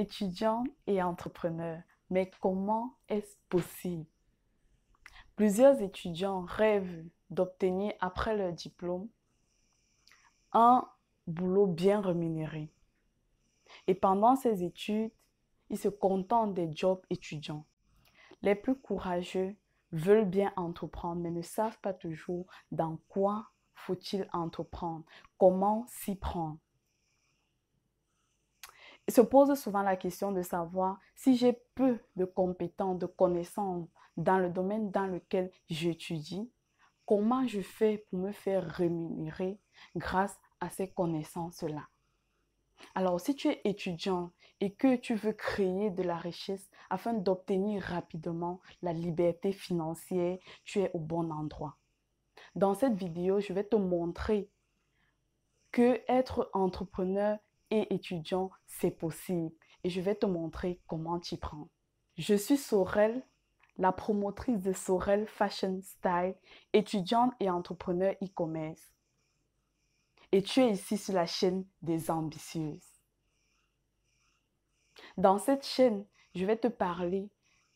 Étudiants et entrepreneurs, Mais comment est-ce possible Plusieurs étudiants rêvent d'obtenir après leur diplôme un boulot bien rémunéré. Et pendant ces études, ils se contentent des jobs étudiants. Les plus courageux veulent bien entreprendre, mais ne savent pas toujours dans quoi faut-il entreprendre, comment s'y prendre se pose souvent la question de savoir si j'ai peu de compétences, de connaissances dans le domaine dans lequel j'étudie, comment je fais pour me faire rémunérer grâce à ces connaissances-là. Alors, si tu es étudiant et que tu veux créer de la richesse afin d'obtenir rapidement la liberté financière, tu es au bon endroit. Dans cette vidéo, je vais te montrer que être entrepreneur et étudiant, c'est possible. Et je vais te montrer comment t'y prends. Je suis Sorel, la promotrice de Sorel Fashion Style, étudiante et entrepreneur e-commerce. Et tu es ici sur la chaîne des ambitieuses. Dans cette chaîne, je vais te parler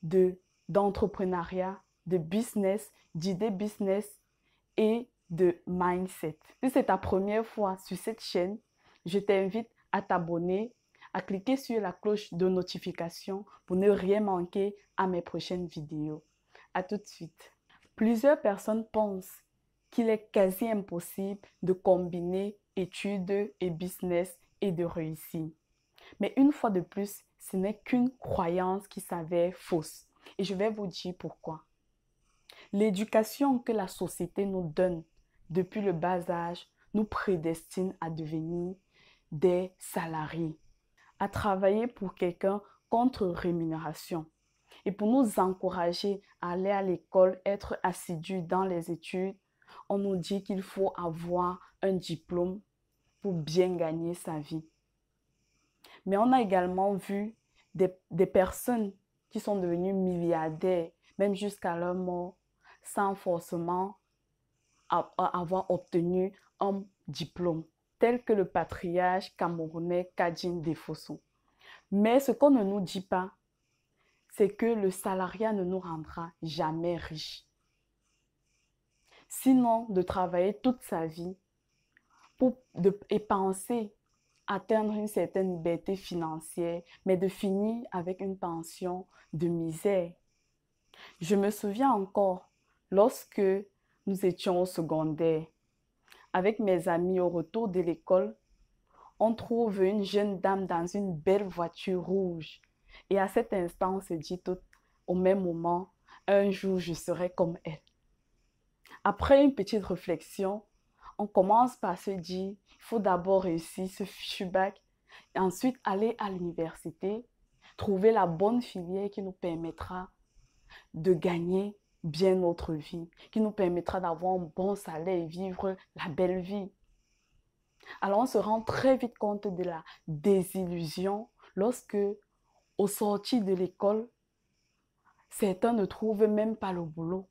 de d'entrepreneuriat, de business, d'idées business et de mindset. Si c'est ta première fois sur cette chaîne, je t'invite à t'abonner, à cliquer sur la cloche de notification pour ne rien manquer à mes prochaines vidéos. À tout de suite. Plusieurs personnes pensent qu'il est quasi impossible de combiner études et business et de réussir. Mais une fois de plus, ce n'est qu'une croyance qui s'avère fausse. Et je vais vous dire pourquoi. L'éducation que la société nous donne depuis le bas âge nous prédestine à devenir des salariés, à travailler pour quelqu'un contre rémunération. Et pour nous encourager à aller à l'école, être assidus dans les études, on nous dit qu'il faut avoir un diplôme pour bien gagner sa vie. Mais on a également vu des, des personnes qui sont devenues milliardaires, même jusqu'à leur mort, sans forcément avoir obtenu un diplôme tel que le patriarche camerounais Kadjin Defosso. Mais ce qu'on ne nous dit pas, c'est que le salariat ne nous rendra jamais riches. Sinon, de travailler toute sa vie pour, et penser atteindre une certaine liberté financière, mais de finir avec une pension de misère. Je me souviens encore, lorsque nous étions au secondaire, avec mes amis au retour de l'école, on trouve une jeune dame dans une belle voiture rouge. Et à cet instant, on se dit tout au même moment, un jour, je serai comme elle. Après une petite réflexion, on commence par se dire, il faut d'abord réussir ce fichu bac, et ensuite aller à l'université, trouver la bonne filière qui nous permettra de gagner bien notre vie, qui nous permettra d'avoir un bon salaire et vivre la belle vie. Alors on se rend très vite compte de la désillusion lorsque, au sorti de l'école, certains ne trouvent même pas le boulot.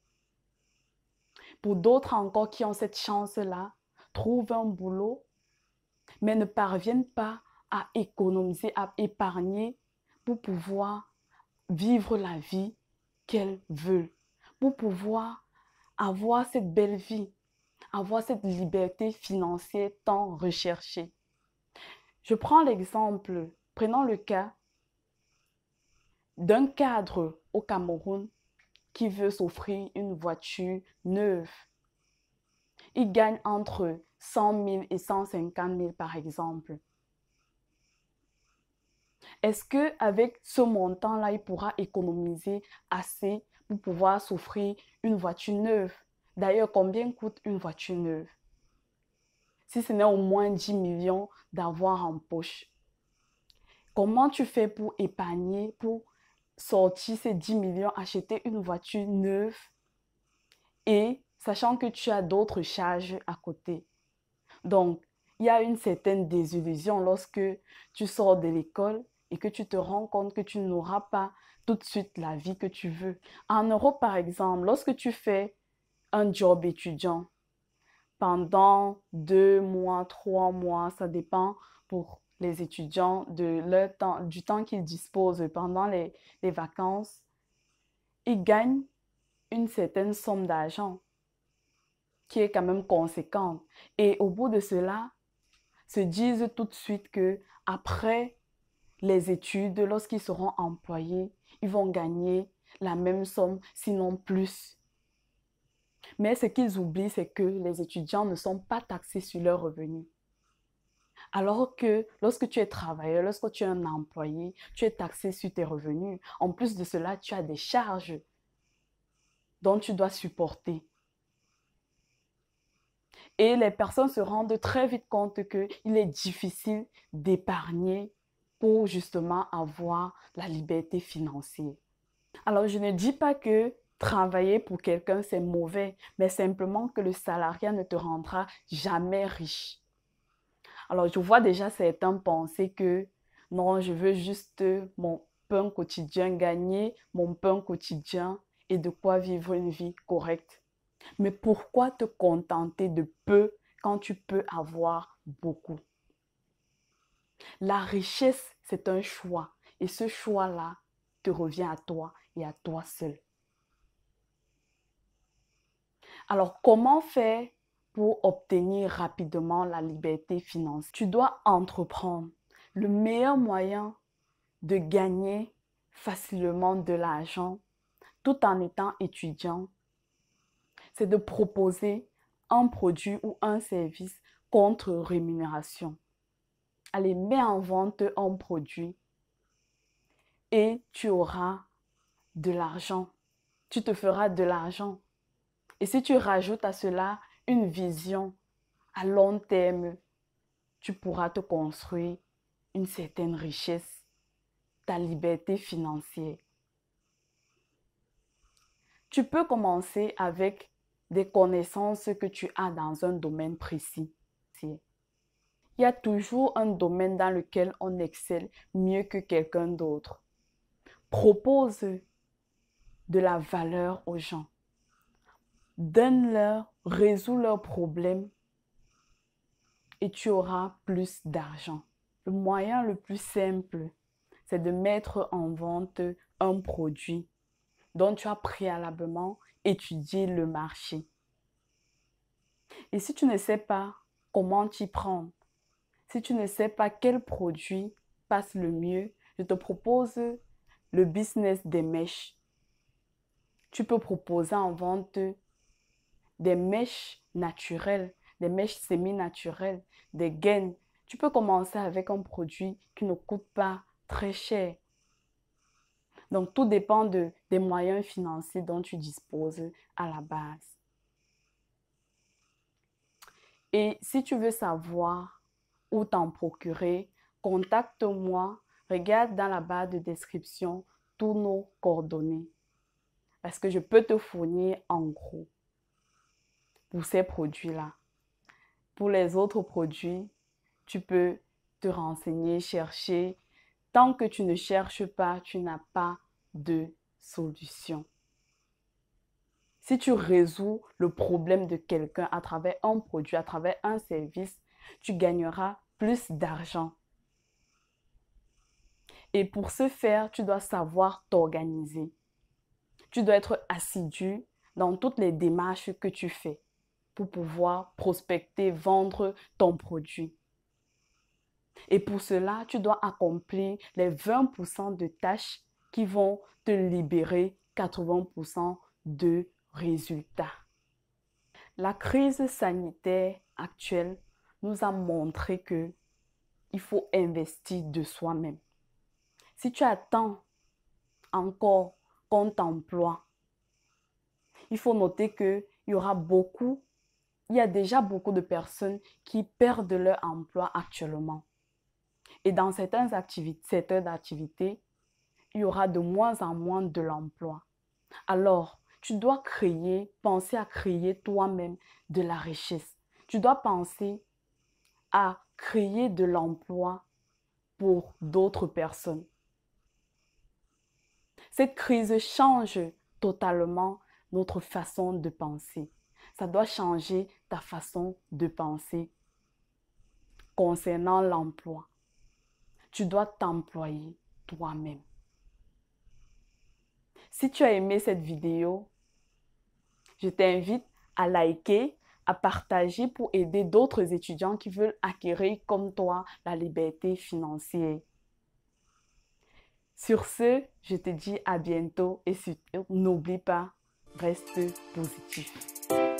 Pour d'autres encore qui ont cette chance-là, trouvent un boulot, mais ne parviennent pas à économiser, à épargner pour pouvoir vivre la vie qu'elles veulent pour pouvoir avoir cette belle vie, avoir cette liberté financière tant recherchée. Je prends l'exemple, prenons le cas d'un cadre au Cameroun qui veut s'offrir une voiture neuve. Il gagne entre 100 000 et 150 000 par exemple. Est-ce que avec ce montant-là, il pourra économiser assez pouvoir s'offrir une voiture neuve. D'ailleurs, combien coûte une voiture neuve Si ce n'est au moins 10 millions d'avoir en poche. Comment tu fais pour épargner, pour sortir ces 10 millions, acheter une voiture neuve et sachant que tu as d'autres charges à côté Donc, il y a une certaine désillusion lorsque tu sors de l'école et que tu te rends compte que tu n'auras pas tout de suite la vie que tu veux. En Europe, par exemple, lorsque tu fais un job étudiant pendant deux mois, trois mois, ça dépend pour les étudiants de leur temps, du temps qu'ils disposent pendant les, les vacances, ils gagnent une certaine somme d'argent qui est quand même conséquente. Et au bout de cela, se disent tout de suite que après les études, lorsqu'ils seront employés, ils vont gagner la même somme, sinon plus. Mais ce qu'ils oublient, c'est que les étudiants ne sont pas taxés sur leurs revenus. Alors que lorsque tu es travailleur, lorsque tu es un employé, tu es taxé sur tes revenus. En plus de cela, tu as des charges dont tu dois supporter. Et les personnes se rendent très vite compte qu'il est difficile d'épargner pour justement avoir la liberté financière. Alors, je ne dis pas que travailler pour quelqu'un, c'est mauvais, mais simplement que le salariat ne te rendra jamais riche. Alors, je vois déjà certains penser que non, je veux juste mon pain quotidien gagner, mon pain quotidien et de quoi vivre une vie correcte. Mais pourquoi te contenter de peu quand tu peux avoir beaucoup la richesse, c'est un choix. Et ce choix-là te revient à toi et à toi seul. Alors, comment faire pour obtenir rapidement la liberté financière Tu dois entreprendre. Le meilleur moyen de gagner facilement de l'argent tout en étant étudiant, c'est de proposer un produit ou un service contre rémunération allez, mets en vente un produit et tu auras de l'argent. Tu te feras de l'argent. Et si tu rajoutes à cela une vision à long terme, tu pourras te construire une certaine richesse, ta liberté financière. Tu peux commencer avec des connaissances que tu as dans un domaine précis. Il y a toujours un domaine dans lequel on excelle mieux que quelqu'un d'autre. Propose de la valeur aux gens. Donne-leur, résous leurs problèmes et tu auras plus d'argent. Le moyen le plus simple, c'est de mettre en vente un produit dont tu as préalablement étudié le marché. Et si tu ne sais pas comment t'y prendre, si tu ne sais pas quel produit passe le mieux, je te propose le business des mèches. Tu peux proposer en vente des mèches naturelles, des mèches semi-naturelles, des gaines. Tu peux commencer avec un produit qui ne coûte pas très cher. Donc tout dépend des moyens financiers dont tu disposes à la base. Et si tu veux savoir ou t'en procurer, contacte-moi, regarde dans la barre de description tous nos coordonnées. Parce que je peux te fournir en gros pour ces produits-là. Pour les autres produits, tu peux te renseigner, chercher. Tant que tu ne cherches pas, tu n'as pas de solution. Si tu résous le problème de quelqu'un à travers un produit, à travers un service, tu gagneras plus d'argent. Et pour ce faire, tu dois savoir t'organiser. Tu dois être assidu dans toutes les démarches que tu fais pour pouvoir prospecter, vendre ton produit. Et pour cela, tu dois accomplir les 20% de tâches qui vont te libérer 80% de résultats. La crise sanitaire actuelle nous a montré que il faut investir de soi-même. Si tu attends encore qu'on t'emploie, il faut noter que il y aura beaucoup, il y a déjà beaucoup de personnes qui perdent leur emploi actuellement. Et dans certains activités, certaines activités, il y aura de moins en moins de l'emploi. Alors, tu dois créer, penser à créer toi-même de la richesse. Tu dois penser à créer de l'emploi pour d'autres personnes. Cette crise change totalement notre façon de penser. Ça doit changer ta façon de penser concernant l'emploi. Tu dois t'employer toi-même. Si tu as aimé cette vidéo, je t'invite à liker, à partager pour aider d'autres étudiants qui veulent acquérir comme toi la liberté financière. Sur ce, je te dis à bientôt et surtout, n'oublie pas, reste positif.